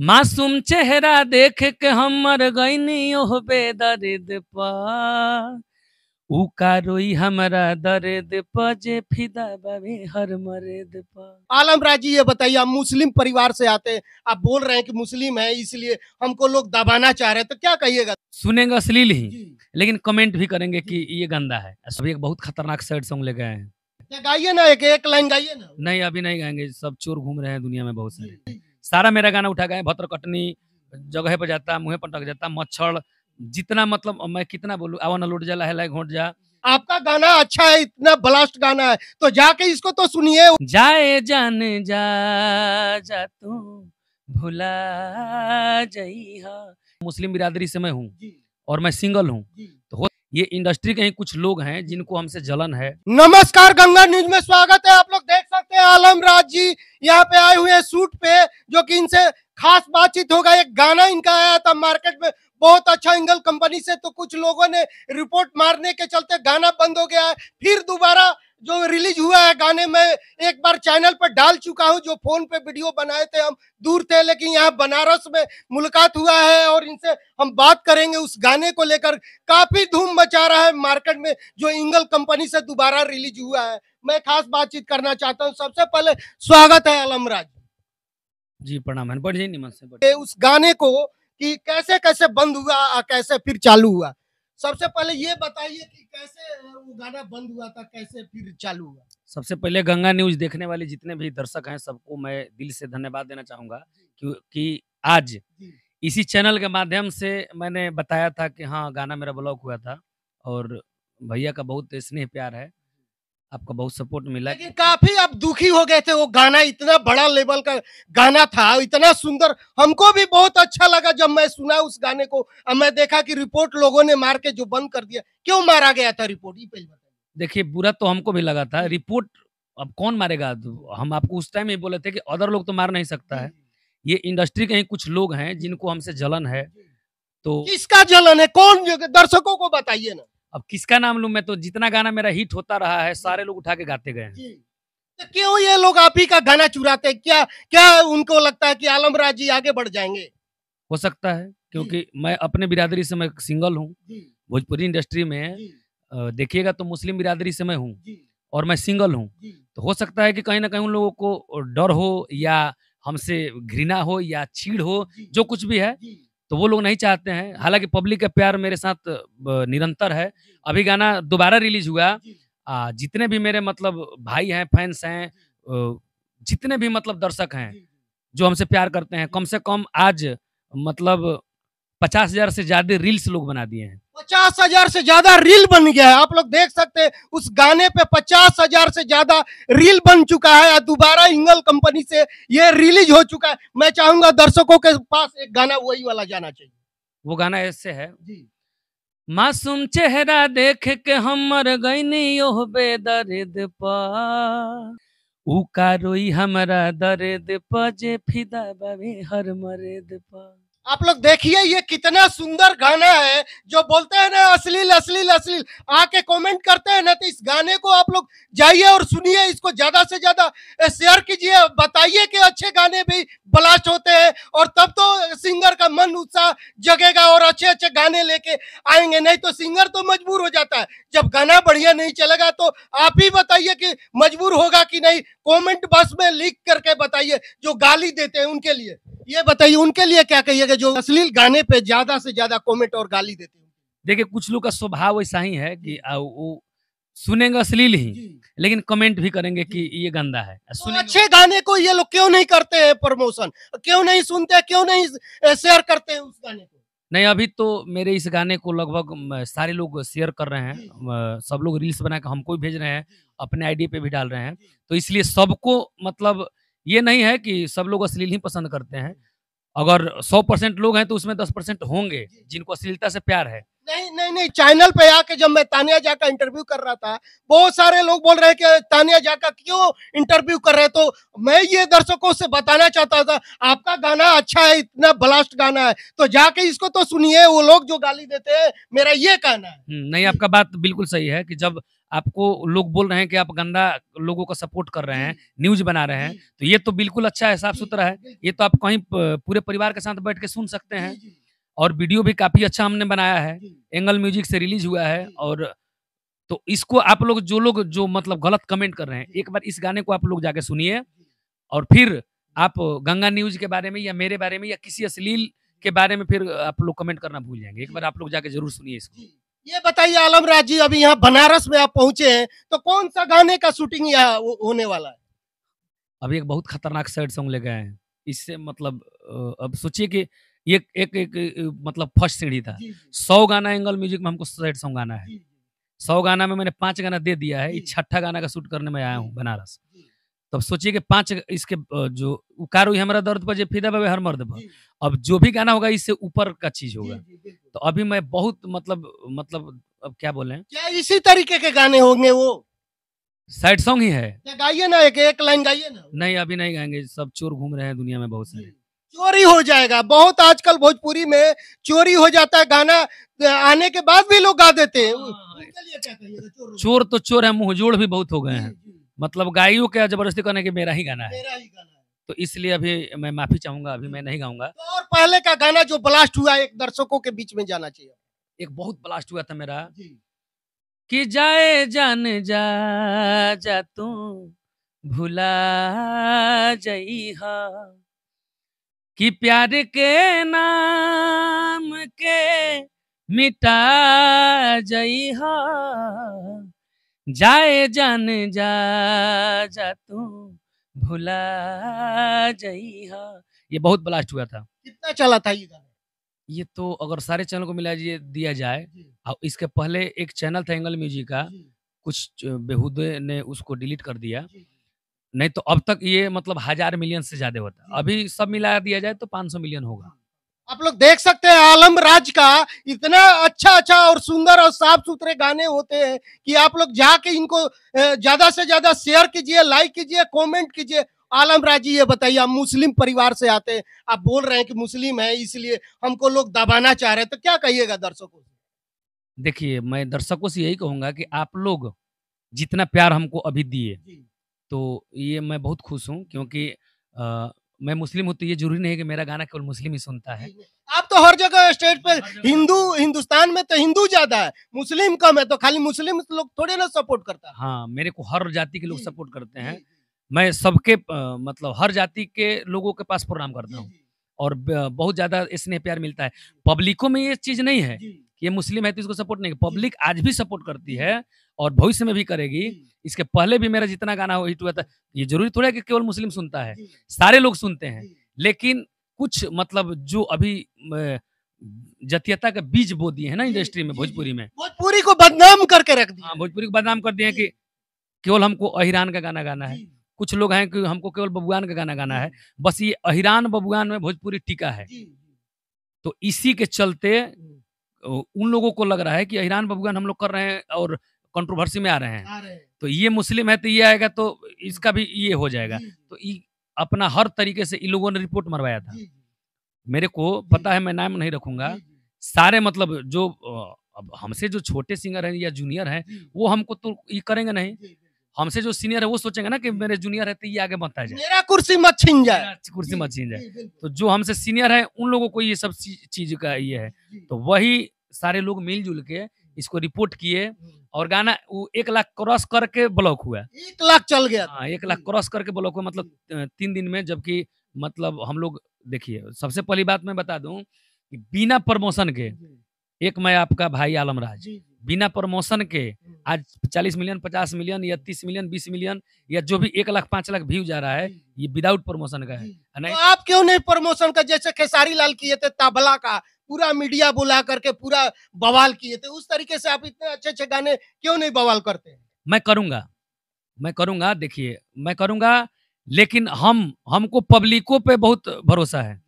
मासूम चेहरा देख के हम मर गईनी ओह बेदर्द उ हमारा दर्द पा जे फिदा हर आलम राजी ये बताइए आप मुस्लिम परिवार से आते हैं आप बोल रहे हैं कि मुस्लिम है इसलिए हमको लोग दबाना चाह रहे हैं तो क्या कहिएगा सुनेंगे अश्लील ही लेकिन कमेंट भी करेंगे कि ये गंदा है सभी एक बहुत खतरनाक सैड सॉन्ग ले गए हैं गाइए ना एक एक लाइन गाइए ना नहीं अभी नहीं गाएंगे सब चोर घूम रहे हैं दुनिया में बहुत सारे सारा मेरा गाना उठा गए भत्र कटनी जगह पर जाता मुँह पर टक जाता मच्छर जितना मतलब मैं कितना बोलू आवन लुट जा लहला घोट जा आपका गाना अच्छा है इतना ब्लास्ट गाना है तो जाके इसको तो सुनिए जाए जान जा जा तू भुला जइहा मुस्लिम बिरादरी से मैं हूँ और मैं सिंगल हूँ तो ये इंडस्ट्री के ही कुछ लोग हैं जिनको हमसे जलन है नमस्कार गंगा न्यूज में स्वागत है आप लोग देख पे आलम राज जी यहाँ पे आए हुए सूट पे जो कि इनसे खास बातचीत होगा एक गाना इनका आया था मार्केट में बहुत अच्छा एंगल कंपनी से तो कुछ लोगों ने रिपोर्ट मारने के चलते गाना बंद हो गया है फिर दोबारा जो रिलीज हुआ है गाने में एक बार चैनल पर डाल चुका हूँ जो फोन पे वीडियो बनाए थे हम दूर थे लेकिन यहाँ बनारस में मुलाकात हुआ है और इनसे हम बात करेंगे उस गाने को लेकर काफी धूम मचा रहा है मार्केट में जो इंगल कंपनी से दोबारा रिलीज हुआ है मैं खास बातचीत करना चाहता हूँ सबसे पहले स्वागत है अलमराज जी प्रणाम उस गाने को कि कैसे कैसे बंद हुआ कैसे फिर चालू हुआ सबसे पहले ये बताइए कि कैसे वो गाना बंद हुआ था कैसे फिर चालू हुआ सबसे पहले गंगा न्यूज देखने वाले जितने भी दर्शक हैं सबको मैं दिल से धन्यवाद देना चाहूंगा क्योंकि आज इसी चैनल के माध्यम से मैंने बताया था कि हाँ गाना मेरा ब्लॉक हुआ था और भैया का बहुत स्नेह प्यार है आपका बहुत सपोर्ट मिला लेकिन काफी आप दुखी हो गए थे वो गाना इतना बड़ा लेवल का गाना था इतना सुंदर हमको भी बहुत अच्छा लगा जब मैं सुना उस गाने को अब मैं देखा कि रिपोर्ट लोगों ने मार के जो बंद कर दिया क्यों मारा गया था रिपोर्ट ये पहले देखिए बुरा तो हमको भी लगा था रिपोर्ट अब कौन मारेगा हम आपको उस टाइम ही बोले थे कि अदर लोग तो मार नहीं सकता है ये इंडस्ट्री के ही कुछ लोग हैं जिनको हमसे जलन है तो किसका जलन है कौन दर्शकों को बताइए ना अब किसका नाम लू मैं तो जितना गाना मेरा हिट होता रहा है सारे लोग उठा के गाते गए तो क्यों ये लोग आप ही का गाना चुराते हैं क्या क्या उनको लगता है कि आलम राज जी आगे बढ़ जाएंगे हो सकता है क्योंकि मैं अपने बिरादरी से मैं सिंगल हूँ भोजपुरी इंडस्ट्री में देखिएगा तो मुस्लिम बिरादरी से मैं हूँ और मैं सिंगल हूँ तो हो सकता है कि कहीं ना कहीं उन लोगों को डर हो या हमसे घृणा हो या चीड़ हो जो कुछ भी है तो वो लोग नहीं चाहते हैं हालांकि पब्लिक का प्यार मेरे साथ निरंतर है अभी गाना दोबारा रिलीज हुआ आ, जितने भी मेरे मतलब भाई हैं फैंस हैं जितने भी मतलब दर्शक हैं जो हमसे प्यार करते हैं कम से कम आज मतलब पचास हजार से ज्यादा रील्स लोग बना दिए हैं पचास हजार से ज्यादा रील बन गया है आप लोग देख सकते हैं उस गाने पे पचास हजार से ज्यादा रील बन चुका है दोबारा इंगल कंपनी से ये रिलीज हो चुका है मैं चाहूंगा दर्शकों के पास एक गाना वही वाला जाना चाहिए वो गाना ऐसे है जी मासूम चेहरा देख के हम मर गई हो बेदर्द पा उ रोई हमरा दर्द पा फिदा बाबे हर मर्द पा आप लोग देखिए ये कितना सुंदर गाना है जो बोलते हैं ना अश्लील अश्लील अश्लील आके कमेंट करते हैं ना तो इस गाने को आप लोग जाइए और सुनिए इसको ज्यादा से ज्यादा शेयर कीजिए बताइए कि अच्छे गाने भी ब्लास्ट होते हैं और तब तो सिंगर का मन उत्साह जगेगा और अच्छे अच्छे गाने लेके आएंगे नहीं तो सिंगर तो मजबूर हो जाता है जब गाना बढ़िया नहीं चलेगा तो आप ही बताइए कि मजबूर होगा कि नहीं कॉमेंट बॉक्स में लिख करके बताइए जो गाली देते हैं उनके लिए ये बताइए उनके लिए क्या कहिएगा जाएगा जो अश्लील गाने पे ज्यादा से ज्यादा कॉमेंट और गाली देते हैं देखिए कुछ लोग का स्वभाव ऐसा ही है कि वो सुनेंगे अश्लील ही लेकिन कमेंट भी करेंगे कि ये गंदा है तो अच्छे गाने को ये लोग क्यों नहीं करते हैं प्रमोशन क्यों नहीं सुनते क्यों नहीं शेयर करते हैं उस गाने को नहीं अभी तो मेरे इस गाने को लगभग सारे लोग शेयर कर रहे हैं सब लोग रील्स बना के हमको भी भेज रहे हैं अपने आईडी पे भी डाल रहे हैं तो इसलिए सबको मतलब ये नहीं है कि सब लोग अश्लील ही पसंद करते हैं अगर सौ परसेंट लोग हैं तो उसमें दस परसेंट होंगे जिनको अश्लीलता से प्यार है नहीं नहीं नहीं चैनल पे आके जब मैं तानिया जा का इंटरव्यू कर रहा था बहुत सारे लोग बोल रहे कि तानिया जा का क्यों इंटरव्यू कर रहे तो मैं ये दर्शकों से बताना चाहता था आपका गाना अच्छा है इतना ब्लास्ट गाना है तो जाके इसको तो सुनिए वो लोग जो गाली देते हैं मेरा ये कहना है हम्म, नहीं आपका बात बिल्कुल सही है कि जब आपको लोग बोल रहे हैं कि आप गंदा लोगों का सपोर्ट कर रहे हैं न्यूज बना रहे हैं तो ये तो बिल्कुल अच्छा है साफ सुथरा है ये तो आप कहीं पूरे परिवार के साथ बैठ के सुन सकते हैं और वीडियो भी काफी अच्छा हमने बनाया है एंगल म्यूजिक से रिलीज हुआ है और तो इसको आप लोग जो लोग जो मतलब गलत कमेंट कर रहे हैं एक बार इस गाने को आप लोग जाके सुनिए और फिर आप गंगा न्यूज के बारे में या मेरे बारे में या किसी अश्लील के बारे में फिर आप लोग कमेंट करना भूल जाएंगे एक बार आप लोग जाके जरूर सुनिए इसको ये बताइए आलम राज जी अभी यहाँ बनारस में आप पहुंचे हैं तो कौन सा गाने का शूटिंग यहाँ होने वाला है अभी एक बहुत खतरनाक सैड सॉन्ग ले गए हैं इससे मतलब अब सोचिए कि ये एक एक, एक मतलब फर्स्ट सीढ़ी था सौ गाना एंगल म्यूजिक में हमको सैड सॉन्ग गाना है सौ गाना में मैंने पांच गाना दे दिया है छठा गाना का शूट करने में आया हूँ बनारस तब सोचिए कि पांच इसके जो उकार हुई हमारा दर्द पर फिदा बाबे हर मर्द पर अब जो भी गाना होगा इससे ऊपर का चीज होगा तो अभी मैं बहुत मतलब मतलब अब क्या बोले क्या इसी तरीके के गाने होंगे वो साइड सॉन्ग ही है गाइए ना एक एक लाइन गाइए ना नहीं अभी नहीं गाएंगे सब चोर घूम रहे हैं दुनिया में बहुत सारे चोरी हो जाएगा बहुत आजकल भोजपुरी में चोरी हो जाता है गाना आने के बाद भी लोग गा देते हैं हाँ, चोर तो चोर है जोड़ भी बहुत हो गए हैं मतलब गायों क्या जबरदस्ती करने की मेरा ही गाना है मेरा ही गाना है तो इसलिए अभी मैं माफी चाहूंगा अभी मैं नहीं गाऊंगा तो और पहले का गाना जो ब्लास्ट हुआ एक दर्शकों के बीच में जाना चाहिए एक बहुत ब्लास्ट हुआ था मेरा कि जाए जान जा जा तू भुला हा कि प्यार के नाम के मिटा हा जाए जान जा जा तू भुला हा। ये बहुत ब्लास्ट हुआ था कितना चला था ये गाना ये तो अगर सारे चैनल को मिला दिया जाए और इसके पहले एक चैनल था एंगल म्यूजिक का कुछ बेहूदे ने उसको डिलीट कर दिया नहीं तो अब तक ये मतलब हजार मिलियन से ज्यादा होता अभी सब मिला दिया जाए तो 500 मिलियन होगा आप लोग देख सकते हैं आलम राज का इतना अच्छा अच्छा और सुंदर और साफ सुथरे गाने होते हैं कि आप लोग जाके इनको ज्यादा से ज्यादा शेयर कीजिए लाइक कीजिए कमेंट कीजिए आलम राज ये बताइए आप मुस्लिम परिवार से आते हैं आप बोल रहे हैं कि मुस्लिम है इसलिए हमको लोग दबाना चाह रहे हैं तो क्या कहिएगा दर्शकों से देखिए मैं दर्शकों से यही कहूंगा कि आप लोग जितना प्यार हमको अभी दिए तो ये मैं बहुत खुश हूँ क्योंकि मैं मुस्लिम हूँ तो ये जरूरी नहीं है कि मेरा गाना केवल मुस्लिम ही सुनता है आप तो हर जगह स्टेट पे हिंदू हिंदुस्तान में तो हिंदू ज्यादा है मुस्लिम कम है तो खाली मुस्लिम लोग थोड़े ना सपोर्ट करता है हाँ मेरे को हर जाति के लोग सपोर्ट करते हैं मैं सबके मतलब हर जाति के लोगों के पास प्रोग्राम करता हूँ और बहुत ज्यादा स्नेह प्यार मिलता है पब्लिकों में ये चीज नहीं है ये मुस्लिम है तो इसको सपोर्ट नहीं पब्लिक आज भी सपोर्ट करती है और भविष्य में भी करेगी इसके पहले भी मेरा जितना गाना हो हिट हुआ था ये जरूरी थोड़ा है कि केवल मुस्लिम सुनता है सारे लोग सुनते हैं लेकिन कुछ मतलब जो अभी जतियता का बीज बो दिए है ना इंडस्ट्री में भोजपुरी में भोजपुरी को बदनाम करके रख दिया हाँ, भोजपुरी को बदनाम कर दिए कि केवल हमको अहिरान का गाना गाना है कुछ लोग हैं कि हमको केवल बबुआन का गाना गाना है बस ये अहिरान बबुआन में भोजपुरी टीका है तो इसी के चलते उन लोगों को लग रहा है कि अहिरान बबुगन हम लोग कर रहे हैं और कंट्रोवर्सी में आ रहे हैं रहे। तो ये मुस्लिम है तो ये आएगा तो इसका भी हम्म। ये हो जाएगा तो अपना हर तरीके से इन लोगों ने रिपोर्ट मरवाया था मेरे को पता है मैं नाम नहीं रखूंगा सारे मतलब जो अब हमसे जो छोटे सिंगर हैं या जूनियर हैं वो हमको तो ये करेंगे नहीं हमसे जो सीनियर है वो सोचेंगे ना कि मेरे जूनियर है तो ये आगे बनता जाए मेरा कुर्सी मत छीन जाए कुर्सी मत छीन जाए तो जो हमसे सीनियर है उन लोगों को ये सब चीज का ये है तो वही सारे लोग मिलजुल के इसको रिपोर्ट किए हम्म। और गाना वो एक लाख क्रॉस करके ब्लॉक हुआ एक लाख चल गया आ, हाँ, एक लाख क्रॉस करके ब्लॉक हुआ मतलब तीन दिन में जबकि मतलब हम लोग देखिए सबसे पहली बात मैं बता दूं कि बिना प्रमोशन के एक मैं आपका भाई आलम राज जी, जी। बिना प्रमोशन के हम्म। आज 40 मिलियन 50 मिलियन या 30 मिलियन 20 मिलियन या जो भी एक लाख पांच लाख व्यू जा रहा है हम्म। ये विदाउट प्रमोशन का है हम्म। तो आप क्यों नहीं प्रमोशन का जैसे खेसारी लाल किए थे ताबला का पूरा मीडिया बुला करके पूरा बवाल किए थे उस तरीके से आप इतने अच्छे अच्छे गाने क्यों नहीं बवाल करते मैं करूंगा मैं करूंगा देखिए मैं करूंगा लेकिन हम हमको पब्लिकों पे बहुत भरोसा है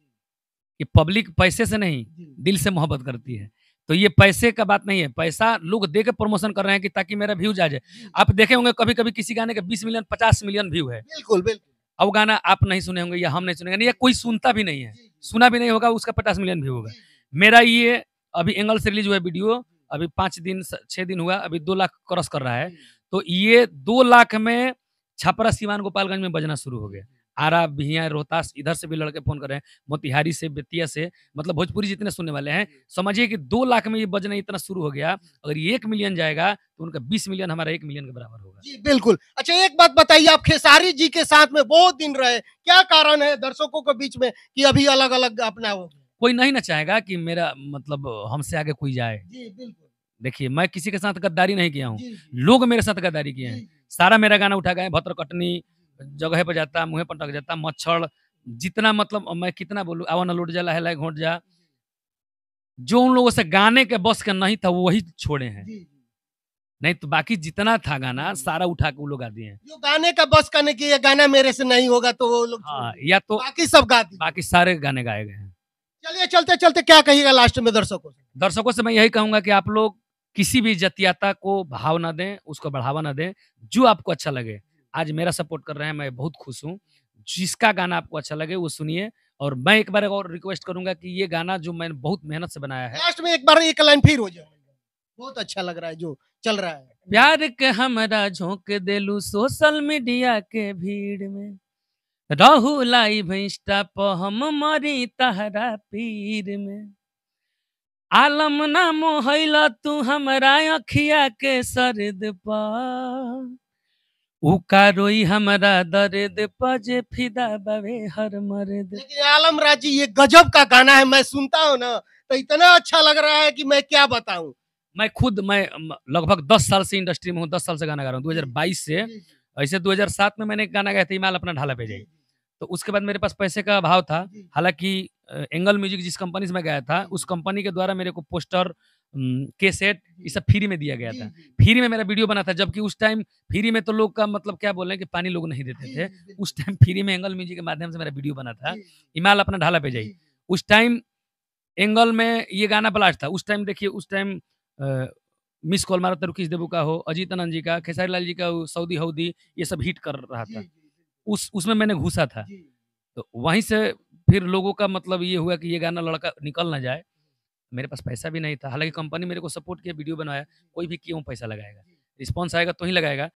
कि पब्लिक पैसे से नहीं दिल से मोहब्बत करती है तो ये पैसे का बात नहीं है पैसा लोग दे के प्रमोशन कर रहे हैं कि ताकि मेरा व्यूज आ जाए आप देखे होंगे कभी कभी किसी गाने के बीस मिलियन पचास मिलियन व्यू है बिल्कुल बिल्कुल अब गाना आप नहीं सुने होंगे या हम नहीं सुनेंगे या कोई सुनता भी नहीं है सुना भी नहीं होगा उसका पचास मिलियन व्यू होगा मेरा ये अभी एंगल से रिलीज हुआ वीडियो अभी पांच दिन छह दिन हुआ अभी दो लाख क्रॉस कर रहा है तो ये दो लाख में छपरा सीवान गोपालगंज में बजना शुरू हो गया आरा भिया रोहतास इधर से भी लड़के फोन कर रहे हैं मोतिहारी से बेतिया से मतलब भोजपुरी जितने सुनने वाले हैं समझिए कि दो लाख में ये बजना इतना शुरू हो गया अगर ये एक मिलियन जाएगा तो उनका बीस मिलियन हमारा एक मिलियन के बराबर होगा जी बिल्कुल अच्छा एक बात बताइए आप खेसारी जी के साथ में बहुत दिन रहे क्या कारण है दर्शकों के बीच में कि अभी अलग अलग अपना कोई नहीं ना चाहेगा कि मेरा मतलब हमसे आगे कोई जाए देखिए मैं किसी के साथ गद्दारी नहीं किया हूँ लोग मेरे साथ गद्दारी किए हैं सारा मेरा गाना उठा गए भद्र कटनी जगह पर जाता मुँह पर टक जाता मच्छर जितना मतलब मैं कितना बोलूँ आवा न लुट जा लहला घोट जा जो उन लोगों से गाने के बस का नहीं था वही छोड़े हैं नहीं तो बाकी जितना था गाना सारा उठा के वो लोग गा दिए जो गाने का बस करने की ये गाना मेरे से नहीं होगा तो वो लोग हाँ, या तो बाकी सब गा दिए बाकी सारे गाने गाए गए हैं चलिए चलते चलते क्या कहिएगा लास्ट में दर्शकों से दर्शकों से मैं यही कहूंगा कि आप लोग किसी भी जतियाता को भाव ना दें उसको बढ़ावा ना दें जो आपको अच्छा लगे आज मेरा सपोर्ट कर रहे हैं मैं बहुत खुश हूँ जिसका गाना आपको अच्छा लगे वो सुनिए और मैं एक बार और रिक्वेस्ट करूंगा कि ये गाना जो मैंने बहुत मेहनत से बनाया है लास्ट में एक बार एक लाइन फिर हो जाए बहुत अच्छा लग रहा है जो चल रहा है प्यार के हमारा झोंक देलू सोशल मीडिया के भीड़ में रहू लाई भैंसा पर हम मरी तहरा पीर में आलम नाम मोहला तू हमारा अखिया के सरद पा उकारोई हमारा दर्द पजे फिदा बाबे हर मर्द आलम राजी ये गजब का गाना है मैं सुनता हूँ ना तो इतना अच्छा लग रहा है कि मैं क्या बताऊ मैं खुद मैं लगभग दस साल से इंडस्ट्री में हूँ दस साल से गाना गा रहा हूँ 2022 से ऐसे 2007 में मैंने गाना गाया था हिमाल अपना ढाला पे जाई तो उसके बाद मेरे पास पैसे का अभाव था हालांकि एंगल म्यूजिक जिस कंपनी से मैं गया था उस कंपनी के द्वारा मेरे को पोस्टर के सेट ये सब फ्री में दिया गया था फ्री में मेरा वीडियो बना था जबकि उस टाइम फ्री में तो लोग का मतलब क्या बोल रहे हैं कि पानी लोग नहीं देते थे उस टाइम फ्री में एंगल म्यूजिक के माध्यम से मेरा वीडियो बना था इमाल अपना ढाला पे जाई उस टाइम एंगल में ये गाना ब्लास्ट था उस टाइम देखिए उस टाइम मिस कॉल मारा रुकेश देवू का हो अजीत आनंद जी का खेसारी लाल जी का हो सऊदी हऊदी ये सब हिट कर रहा था उस उसमें मैंने घुसा था तो वहीं से फिर लोगों का मतलब ये हुआ कि ये गाना लड़का निकल ना जाए मेरे पास पैसा भी नहीं था हालांकि कंपनी मेरे को सपोर्ट किया वीडियो बनाया कोई भी क्यों पैसा लगाएगा रिस्पॉन्स आएगा तो ही लगाएगा